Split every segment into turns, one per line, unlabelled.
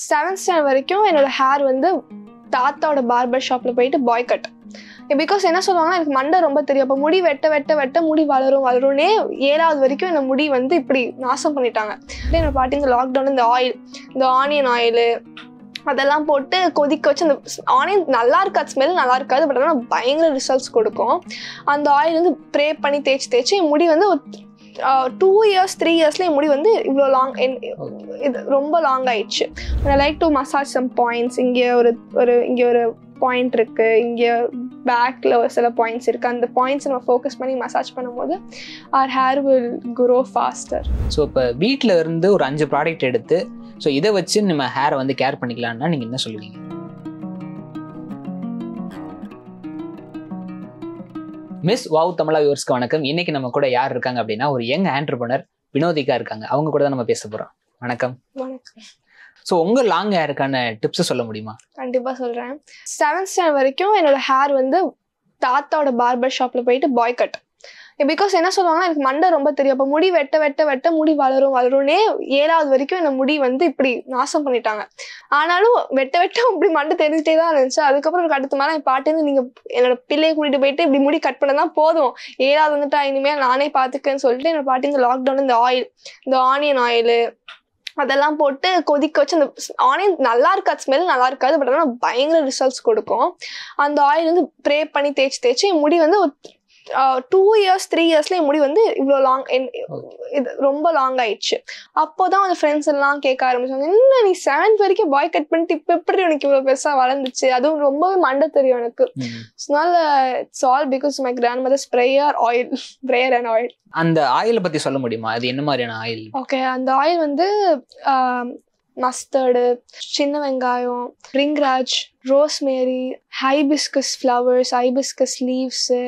seventh standard வரைக்கும் என்னோட hair வந்து தாத்தாவோட பார்பர் ஷாப்பில் போயிட்டு பாய் கட் பிகாஸ் என்ன சொல்லுவாங்கன்னா எனக்கு மண்டை ரொம்ப தெரியும் அப்போ முடி வெட்ட வெட்ட வெட்ட முடி வளரும் வளரும்னே ஏழாவது வரைக்கும் இந்த முடி வந்து இப்படி நாசம் பண்ணிட்டாங்க என்னோட பாட்டி இந்த லாக்டவுன் இந்த ஆயில் இந்த ஆனியன் ஆயில் அதெல்லாம் போட்டு கொதிக்க வச்சு அந்த ஆனியன் நல்லா இருக்காது ஸ்மெல் நல்லா இருக்காது பட் ஆனால் பயங்கர ரிசல்ட்ஸ் கொடுக்கும் அந்த ஆயில் வந்து ப்ரே பண்ணி தேய்ச்சி தேய்ச்சி என் முடி வந்து டூ இயர்ஸ் த்ரீ இயர்ஸ்லேயே முடி வந்து இவ்வளோ லாங் இது ரொம்ப லாங் ஆயிடுச்சு I like to massage some points இங்கே ஒரு ஒரு இங்கே ஒரு பாயிண்ட் இருக்கு இங்கே பேக்கில் ஒரு சில பாயிண்ட்ஸ் இருக்கு அந்த பாயிண்ட்ஸ் நம்ம ஃபோக்கஸ் பண்ணி மசாஜ் பண்ணும்போது our hair will grow faster
so இப்போ வீட்டில் இருந்து ஒரு அஞ்சு ப்ராடக்ட் எடுத்து ஸோ இதை வச்சு நம்ம ஹேரை வந்து கேர் பண்ணிக்கலாம்னா நீங்கள் என்ன சொல்லுவீங்க மிஸ் வாவ் தமிழா வியூவர்ஸ்க்கு வணக்கம் இன்னைக்கு நம்ம கூட யார் இருக்காங்க அப்படின்னா ஒரு யங் ஆண்டர்பனர் வினோதிகா இருக்காங்க அவங்க கூட தான் நம்ம பேச போறோம் வணக்கம் ஸோ உங்க லாங் ஹேருக்கான டிப்ஸ் சொல்ல முடியுமா
கண்டிப்பா சொல்றேன் செவன்த் ஸ்டாண்ட் வரைக்கும் என்னோட ஹேர் வந்து தாத்தாவோட பார்பர் ஷாப்ல போயிட்டு பாய் கட் பிகாஸ் என்ன சொல்லுவாங்கன்னா எனக்கு மண்டை ரொம்ப தெரியும் அப்போ முடி வெட்ட வெட்ட வெட்ட முடி வளரும் வளரும்னே ஏழாவது வரைக்கும் இந்த முடி வந்து இப்படி நாசம் பண்ணிட்டாங்க ஆனாலும் வெட்ட வெட்ட இப்படி மண்டை தெரிஞ்சுட்டே தான் இருந்துச்சு அதுக்கப்புறம் எனக்கு அடுத்த மாதிரி என் பாட்டுன்னு நீங்கள் என்னோட பிள்ளையை கூட்டிகிட்டு போயிட்டு இப்படி முடி கட் பண்ண தான் போதும் ஏழாவது வந்துட்டா இனிமேல் நானே பார்த்துக்கேன்னு சொல்லிட்டு என்னோட பாட்டி இந்த லாக்டவுன் இந்த ஆயில் இந்த ஆனியன் ஆயில் அதெல்லாம் போட்டு கொதிக்க வச்சு அந்த ஆனியன் நல்லா இருக்காது ஸ்மெல் நல்லா இருக்காது பட் ஆனால் பயங்கர ரிசல்ட்ஸ் கொடுக்கும் அந்த ஆயில் வந்து ப்ரே பண்ணி தேய்ச்சி தேய்ச்சி முடி வந்து டூ இயர்ஸ் த்ரீ என் முடி வந்து இவ்வளோ லாங் இது ரொம்ப லாங் ஆயிடுச்சு அப்போ தான் அந்த ஃப்ரெண்ட்ஸ் எல்லாம் கேட்க ஆரம்பிச்சாங்க என்ன நீ செவன்த் வரைக்கும் பாய் கட் பண்ணிட்டு இப்போ எப்படி உனக்கு இவ்வளோ பெருசாக வளர்ந்துச்சு அதுவும் ரொம்பவே மண்டை தெரியும் எனக்கு அதனால it's all because my grandmother's sprayer oil prayer and oil
அந்த ஆயிலை பத்தி சொல்ல முடியுமா அது என்ன மாதிரியான ஆயில்
ஓகே அந்த ஆயில் வந்து மஸ்தர்டு சின்ன வெங்காயம் ரிங்ராஜ் rosemary hibiscus flowers hibiscus leaves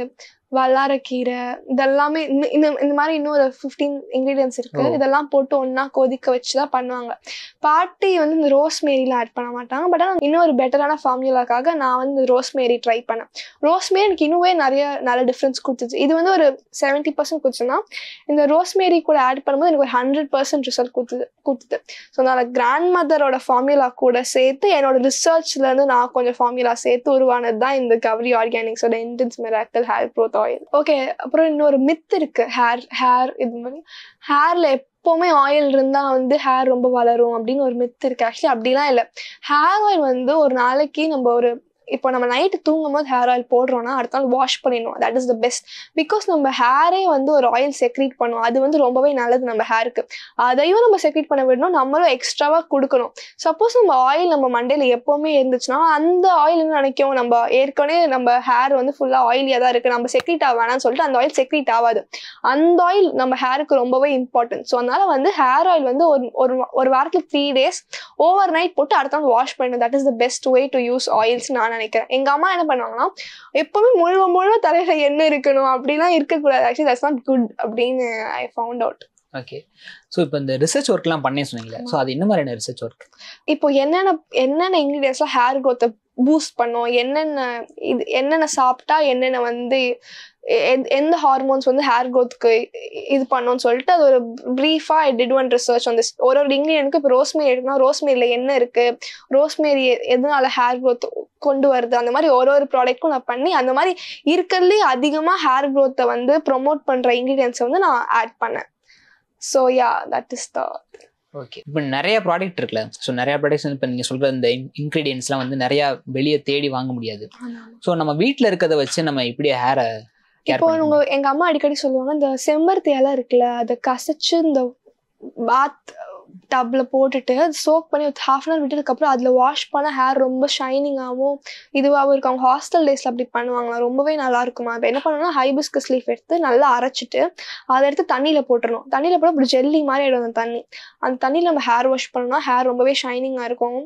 வல்லாரக்கீரை இதெல்லாமே இந்த இந்த மாதிரி இன்னும் ஒரு ஃபிஃப்டீன் இன்க்ரீடியன்ஸ் இருக்கு இதெல்லாம் போட்டு ஒன்னா கொதிக்க வச்சு தான் பண்ணுவாங்க பாட்டி வந்து இந்த ரோஸ் மேரிலாம் ஆட் பண்ண மாட்டாங்க பட் ஆனால் இன்னும் ஒரு பெட்டரான ஃபார்முலாக்காக நான் வந்து ரோஸ் மேரி ட்ரை பண்ணேன் மேரி எனக்கு இன்னுமே நிறைய நல்ல டிஃப்ரென்ஸ் கொடுத்துச்சு இது வந்து ஒரு செவன்ட்டி பர்சன்ட் கொடுத்துச்சுன்னா இந்த மேரி கூட ஆட் பண்ணும்போது எனக்கு ஒரு ஹண்ட்ரட் பர்சன்ட் ரிசல்ட் கொடுத்து கொடுத்துது ஸோ நான் கிராண்ட் மதரோட ஃபார்முலா கூட சேர்த்து என்னோட ரிசர்ச்லேருந்து நான் கொஞ்சம் ஃபார்முலா சேர்த்து உருவானது தான் இந்த கவரி ஆர்கானிக்ஸோட intense miracle hair growth oil okay அப்புறம் இன்னொரு மித் இருக்கு ஹேர் ஹேர் இது மாதிரி ஹேர்ல எப்போவுமே ஆயில் இருந்தால் வந்து ஹேர் ரொம்ப வளரும் அப்படின்னு ஒரு மித் இருக்கு ஆக்சுவலி அப்படிலாம் இல்லை ஹேர் ஆயில் வந்து ஒரு நாளைக்கு நம்ம ஒரு இப்போ நம்ம நைட்டு தூங்கும் போது ஹேர் ஆயில் போடுறோம்னா அடுத்த நாள் வாஷ் பண்ணிடணும் that is the best because நம்ம ஹேரே வந்து ஒரு ஆயில் செக்ரீட் பண்ணுவோம் அது வந்து ரொம்பவே நல்லது நம்ம ஹேருக்கு அதையும் நம்ம செக்ரீட் பண்ண விடணும் நம்மளும் எக்ஸ்ட்ராவாக கொடுக்கணும் சப்போஸ் நம்ம ஆயில் நம்ம மண்டையில் எப்போவுமே இருந்துச்சுன்னா அந்த ஆயில் நினைக்கும் நம்ம ஏற்கனவே நம்ம ஹேர் வந்து ஃபுல்லாக ஆயிலியாக தான் இருக்குது நம்ம செக்ரீட் ஆக வேணாம்னு சொல்லிட்டு அந்த ஆயில் செக்ரீட் ஆகாது அந்த ஆயில் நம்ம ஹேருக்கு ரொம்பவே இம்பார்ட்டன்ட் ஸோ அதனால் வந்து ஹேர் ஆயில் வந்து ஒரு ஒரு ஒரு வாரத்தில் த்ரீ டேஸ் ஓவர் நைட் போட்டு அடுத்த நாள் வாஷ் பண்ணணும் that is the best way to use oils நான் நான் நினைக்கிறேன் எங்க அம்மா என்ன பண்ணுவாங்கன்னா எப்பவுமே முழுவ முழுவ தலையில என்ன இருக்கணும் அப்படிலாம் இருக்கக்கூடாது ஆக்சுவலி தட்ஸ் நாட் குட் அப்படின்னு I found out
okay so இப்போ இந்த ரிசர்ச் ஒர்க்லாம் பண்ணே சொன்னீங்க ஸோ அது என்ன மாதிரியான ரிசர்ச் ஒர்க்
இப்போ என்னென்ன என்னென்ன இன்க்ரீடியன்ஸ்லாம் ஹேர் க்ரோத்தை பூஸ்ட் பண்ணும் என்னென்ன இது என்னென்ன சாப்பிட்டா என்னென்ன வந்து எந்த ஹார்மோன்ஸ் வந்து ஹேர் க்ரோத்துக்கு இது பண்ணோம்னு சொல்லிட்டு அது ஒரு ப்ரீஃபாக ஐ டிட் ஒன் ரிசர்ச் வந்து ஒரு ஒரு இங்கிலியனுக்கு இப்போ ரோஸ்மேரி எடுக்கணும் ரோஸ்மேரியில் என்ன இருக்குது ரோஸ்மேரி எதனால ஹேர் க்ரோத் கொண்டு வருது அந்த மாதிரி ஒரு ஒரு ப்ராடக்ட்டும் நான் பண்ணி அந்த மாதிரி இருக்கிறதுலேயே அதிகமாக ஹேர் க்ரோத்தை வந்து ப்ரொமோட் பண்ணுற இன்க்ரீடியன்ஸை வந்து நான் ஆட் பண்ணேன் so yeah that is the
okay இப்போ நிறைய ப்ராடக்ட் இருக்குல்ல ஸோ நிறைய ப்ராடக்ட்ஸ் இப்போ நீங்கள் சொல்கிற இந்த இன்க்ரீடியன்ஸ்லாம் வந்து நிறையா வெளியே தேடி வாங்க முடியாது ஸோ நம்ம வீட்டில் இருக்கிறத வச்சு நம்ம இப்படி ஹேரை
இப்போ உங்க எங்க அம்மா அடிக்கடி சொல்லுவாங்க இந்த செம்பருத்தி இலை இருக்குல்ல அதை கசைச்சு இந்த பாத் டப்ல போட்டுட்டு சோக் பண்ணி ஒரு ஹாஃப் அன் அவர் விட்டதுக்கப்புறம் அதில் வாஷ் பண்ண ஹேர் ரொம்ப ஷைனிங்காகவும் இதுவாகவும் இருக்கும் அவங்க ஹாஸ்டல் டேஸில் அப்படி பண்ணுவாங்களா ரொம்பவே நல்லா இருக்குமா இப்போ என்ன பண்ணணும்னா ஹைபிஸ்கஸ் லீஃப் எடுத்து நல்லா அரைச்சிட்டு அதை எடுத்து தண்ணியில் போட்டுடணும் தண்ணியில் போட இப்படி ஜெல்லி மாதிரி ஆகிடும் அந்த தண்ணி அந்த தண்ணியில் நம்ம ஹேர் வாஷ் பண்ணோம்னா ஹேர் ரொம்பவே ஷைனிங்காக இருக்கும்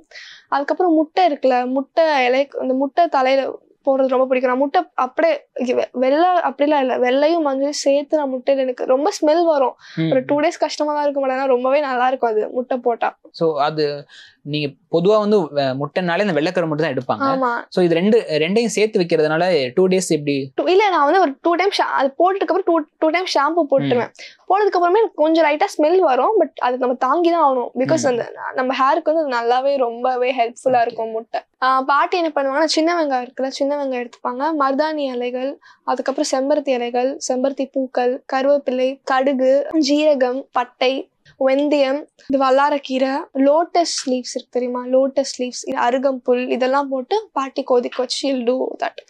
அதுக்கப்புறம் முட்டை இருக்குல்ல முட்டை இலை அந்த முட்டை தலையில் போடுறது ரொம்ப பிடிக்கும் நான் முட்டை அப்படியே வெள்ளை அப்படிலாம் இல்லை வெள்ளையும் மஞ்சளையும் சேர்த்து நான் முட்டையில எனக்கு ரொம்ப ஸ்மெல் வரும் ஒரு டூ டேஸ் கஷ்டமா தான் இருக்கும் மேடம் ரொம்பவே நல்லா இருக்கும் அது முட்டை போட்டா
ஸோ அது நீங்க பொதுவா வந்து முட்டைனாலே இந்த வெள்ளக்கரை மட்டும் தான் எடுப்பாங்க ஸோ இது ரெண்டு ரெண்டையும் சேர்த்து வைக்கிறதுனால டூ டேஸ் எப்படி
இல்ல நான் வந்து ஒரு டூ டைம் அது போட்டதுக்கு அப்புறம் டூ டூ டைம் ஷாம்பு போட்டுருவேன் போனதுக்கு அப்புறமே கொஞ்சம் லைட்டா ஸ்மெல் வரும் பட் அது நம்ம தாங்கி தான் ஆகணும் பிகாஸ் அந்த நம்ம ஹேருக்கு வந்து நல்லாவே ரொம்பவே ஹெல்ப்ஃபுல்லா இருக்கும் முட்டை பாட்டி என்ன பண்ணுவாங்கன்னா சின்ன வெங்காயம் இருக்குல்ல சின்ன வெங்காயம் எடுத்துப்பாங்க மருதாணி இலைகள் அதுக்கப்புறம் செம்பருத்தி இலைகள் செம்பருத்தி பூக்கள் கருவேப்பிலை கடுகு ஜீரகம் பட்டை வெந்தயம் இது வல்லாரக்கீரை லோட்டஸ் லீவ்ஸ் இருக்கு தெரியுமா லோட்டஸ் லீவ்ஸ் அருகம்புல் இதெல்லாம் போட்டு பாட்டி கொதிக்க வச்சு இல் டூ தட்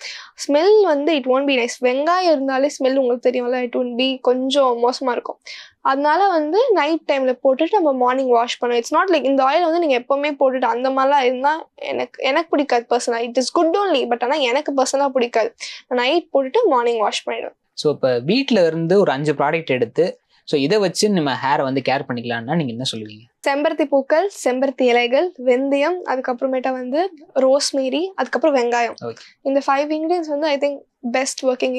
ஸ்மெல் வந்து இட் ஒன்ட் பி நைஸ் வெங்காயம் இருந்தாலே ஸ்மெல் உங்களுக்கு தெரியும்ல இட் ஒன்ட் பி கொஞ்சம் மோசமாக இருக்கும் அதனால வந்து நைட் டைமில் போட்டுட்டு நம்ம மார்னிங் வாஷ் பண்ணுவோம் இட்ஸ் நாட் லைக் இந்த ஆயில் வந்து நீங்கள் எப்போவுமே போட்டுட்டு அந்த மாதிரிலாம் இருந்தால் எனக்கு எனக்கு பிடிக்காது பர்சனாக it is good only but ஆனால் எனக்கு பர்சனாக பிடிக்காது நைட் போட்டுட்டு மார்னிங் வாஷ் பண்ணிடுவேன்
ஸோ இப்போ வீட்டில் இருந்து ஒரு அஞ்சு ப்ராடக்ட் எடுத்து ஸோ இதை வச்சு நம்ம ஹேரை வந்து கேர் பண்ணிக்கலாம்னா நீங்கள் என்ன சொல்லுவீங்க
செம்பருத்தி பூக்கள் செம்பருத்தி இலைகள் வெந்தயம் அதுக்கப்புறமேட்டா வந்து ரோஸ்மேரி அதுக்கப்புறம் வெங்காயம் இந்த ஃபைவ் இன்க்ரீடியன்ஸ் வந்து I think best working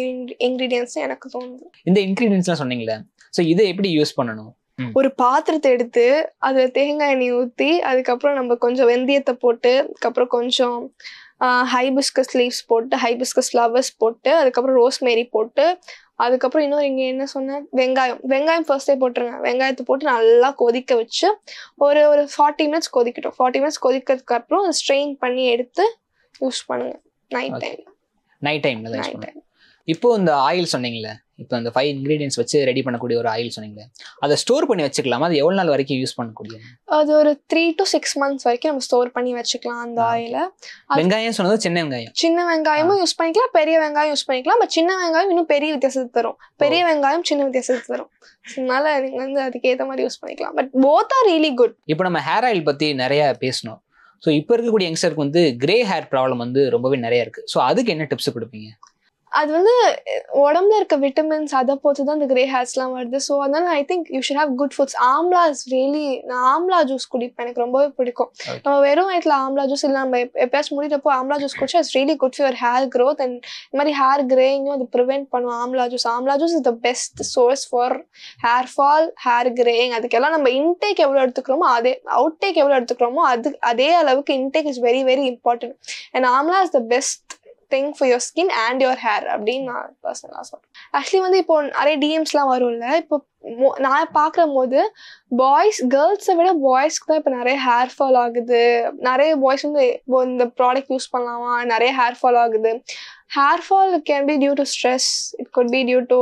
ingredients எனக்கு தோணுது
இந்த இன்க்ரீடியன்ஸ்லாம் சொன்னீங்களே ஸோ இதை எப்படி யூஸ் பண்ணணும்
ஒரு பாத்திரத்தை எடுத்து அதில் தேங்காய் எண்ணெய் ஊற்றி அதுக்கப்புறம் நம்ம கொஞ்சம் வெந்தயத்தை போட்டு அதுக்கப்புறம் கொஞ்சம் ஹைபிஸ்கஸ் லீவ்ஸ் போட்டு ஹைபிஸ்கஸ் ஃப்ளவர்ஸ் போட்டு அதுக்கப்புறம் ரோஸ்மேரி போட்டு அதுக்கப்புறம் இன்னொரு இங்கே என்ன சொன்னேன் வெங்காயம் வெங்காயம் ஃபர்ஸ்டே போட்டுருங்க வெங்காயத்தை போட்டு நல்லா கொதிக்க வச்சு ஒரு ஒரு ஃபார்ட்டி மினிட்ஸ் கொதிக்கட்டும் ஃபார்ட்டி மினிட்ஸ் கொதிக்கிறதுக்கு அப்புறம் ஸ்ட்ரெயின் பண்ணி எடுத்து யூஸ் பண்ணுங்க night time
night time night time இப்போ இந்த ஆயில் சொன்னீங்களே இப்போ அந்த ஃபைவ் இன்க்ரீடியன்ஸ் வச்சு ரெடி பண்ணக்கூடிய ஒரு ஆயில் சொன்னீங்களே அதை ஸ்டோர் பண்ணி வச்சுக்கலாமா அது எவ்வளோ நாள் வரைக்கும் யூஸ் பண்ணக்கூடிய
அது ஒரு த்ரீ டு சிக்ஸ் மந்த்ஸ் வரைக்கும் நம்ம ஸ்டோர் பண்ணி வச்சுக்கலாம் அந்த ஆயில
வெங்காயம் சொன்னது சின்ன வெங்காயம்
சின்ன வெங்காயமும் யூஸ் பண்ணிக்கலாம் பெரிய வெங்காயம் யூஸ் பண்ணிக்கலாம் பட் சின்ன வெங்காயம் இன்னும் பெரிய வித்தியாசத்தை தரும் பெரிய வெங்காயம் சின்ன வித்தியாசத்தை தரும் அதனால நீங்கள் வந்து அதுக்கேற்ற மாதிரி யூஸ் பண்ணிக்கலாம் but both are really good
இப்போ நம்ம ஹேர் ஆயில் பற்றி நிறைய பேசணும் ஸோ இப்போ இருக்கக்கூடிய யங்ஸ்டருக்கு வந்து கிரே ஹேர் ப்ராப்ளம் வந்து ரொம்பவே நிறைய இருக்குது ஸோ அதுக்கு என்ன டிப்ஸ் கொடுப்பீங்க
அது வந்து உடம்புல இருக்க விட்டமின்ஸ் அதை போட்டு தான் இந்த கிரே ஹேர்ஸ்லாம் வருது ஸோ அதனால I think you should have good foods amla is really நான் ஆம்லா ஜூஸ் குடிப்பேன் எனக்கு ரொம்பவே பிடிக்கும் நம்ம வெறும் வயத்தில் ஆம்லா ஜூஸ் இல்லை நம்ம எப்பயாச்சும் முடிக்கிறப்போ ஆம்லா ஜூஸ் குடிச்சா it's really good for hair growth and இந்த மாதிரி ஹேர் கிரேயும் அது ப்ரிவெண்ட் பண்ணும் amla juice amla juice is the best source for hair fall hair greying அதுக்கெல்லாம் நம்ம இன்டேக் எவ்வளோ எடுத்துக்கிறோமோ அதே டேக் எவ்வளோ எடுத்துக்கிறோமோ அது அதே அளவுக்கு intake is very very important and amla is the best thing for your skin and your hair அப்படின்னு நான் பர்சனலாக சொல்கிறேன் ஆக்சுவலி வந்து இப்போ நிறைய டிஎம்ஸ்லாம் வரும்ல இப்போ நான் பார்க்குற போது பாய்ஸ் கேர்ள்ஸை விட பாய்ஸ்க்கு தான் இப்போ நிறைய ஹேர் ஃபால் ஆகுது நிறைய பாய்ஸ் வந்து இப்போ இந்த ப்ராடக்ட் யூஸ் பண்ணலாமா நிறைய ஹேர் ஃபால் ஆகுது hair fall can be due to stress it could be due to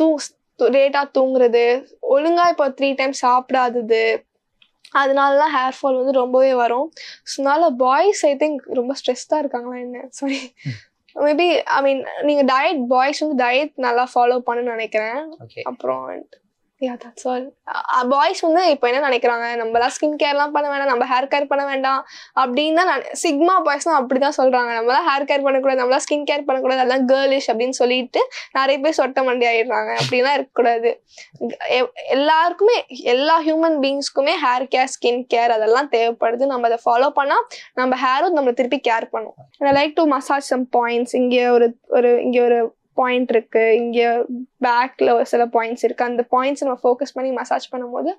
தூ லேட்டாக தூங்குறது ஒழுங்காக இப்போ த்ரீ டைம் சாப்பிடாதது அதனாலலாம் ஹேர் ஃபால் வந்து ரொம்பவே வரும் ஸோ அதனால பாய்ஸ் ஐ திங்க் ரொம்ப ஸ்ட்ரெஸ்ஸாக இருக்காங்களா என்ன சாரி மேபி ஐ மீன் நீங்கள் டயட் பாய்ஸ் வந்து டயட் நல்லா ஃபாலோ பண்ணுன்னு நினைக்கிறேன் அப்புறம் யா தட்ஸ் ஆல் பாய்ஸ் வந்து இப்போ என்ன நினைக்கிறாங்க நம்மளாம் ஸ்கின் கேர்லாம் பண்ண வேண்டாம் நம்ம ஹேர் கேர் பண்ண வேண்டாம் அப்படின்னு தான் சிக்மா பாய்ஸ்லாம் அப்படி தான் சொல்கிறாங்க நம்மளாம் ஹேர் கேர் பண்ணக்கூடாது நம்மளாம் ஸ்கின் கேர் பண்ணக்கூடாது அதெல்லாம் கேர்லிஷ் அப்படின்னு சொல்லிட்டு நிறைய பேர் சொட்ட மண்டி ஆயிடுறாங்க அப்படிலாம் இருக்கக்கூடாது எல்லாருக்குமே எல்லா ஹியூமன் பீங்ஸ்க்குமே ஹேர் கேர் ஸ்கின் கேர் அதெல்லாம் தேவைப்படுது நம்ம அதை ஃபாலோ பண்ணால் நம்ம ஹேரும் நம்மளை திருப்பி கேர் பண்ணுவோம் like to massage some points இங்கே ஒரு ஒரு இங்கே ஒரு பாயிண்ட் இருக்குது இங்கே பேக்கில் சில பாயிண்ட்ஸ் இருக்குது அந்த பாயிண்ட்ஸ் நம்ம ஃபோக்கஸ் பண்ணி மசாஜ் பண்ணும்போது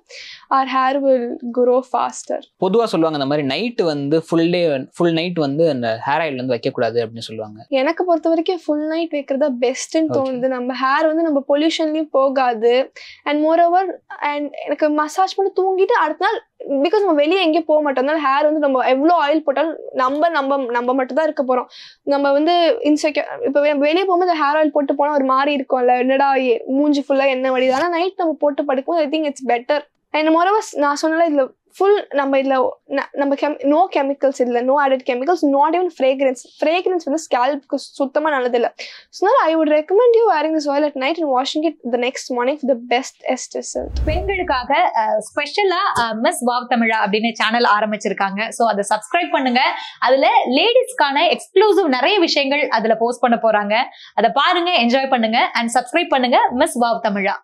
our hair will grow faster
பொதுவாக சொல்லுவாங்க இந்த மாதிரி நைட்டு வந்து ஃபுல் டே ஃபுல் நைட் வந்து அந்த ஹேர் ஆயில் வந்து வைக்கக்கூடாது அப்படின்னு சொல்லுவாங்க
எனக்கு பொறுத்த வரைக்கும் ஃபுல் நைட் வைக்கிறதா பெஸ்ட்டுன்னு தோணுது நம்ம ஹேர் வந்து நம்ம பொல்யூஷன்லேயும் போகாது அண்ட் மோர் ஓவர் அண்ட் எனக்கு மசாஜ் பண்ணி தூங்கிட்டு அடுத்த நாள் பிகாஸ் நம்ம வெளியே எங்கேயும் போக மாட்டோம் அதனால ஹேர் வந்து நம்ம எவ்வளோ ஆயில் போட்டாலும் நம்ம நம்ம நம்ம மட்டும் தான் இருக்க போகிறோம் நம்ம வந்து இன்செக்யூர் இப்போ வெளியே போகும்போது ஹேர் ஆயில் போட்டு போனால் ஒரு மாதிரி இருக்கும்ல என்னடா மூஞ்சி ஃபுல்லாக என்ன வடிது ஆனால் நைட் நம்ம போட்டு படுக்கும் I think it's better and moreover நான் சொன்னால இதில் ஃபுல் நம்ம இதில் நம்ம கெம் நோ கெமிக்கல்ஸ் இல்லை no added chemicals not even fragrance fragrance வந்து ஸ்கேல்புக்கு சுத்தமாக நல்லதில்லை so I would recommend you wearing this oil at night and washing it the next morning the best எஸ்ட் ரிசல்ட் பெண்களுக்காக ஸ்பெஷலாக மிஸ் வாவ் தமிழா அப்படின்னு சேனல் ஆரம்பிச்சிருக்காங்க ஸோ
அதை சப்ஸ்கிரைப் பண்ணுங்க அதில் லேடிஸ்க்கான எக்ஸ்க்ளூசிவ் நிறைய விஷயங்கள் அதில் போஸ்ட் பண்ண போகிறாங்க அதை பாருங்க என்ஜாய் பண்ணுங்க அண்ட் சப்ஸ்கிரைப் பண்ணுங்க மிஸ் வாவ் தமிழா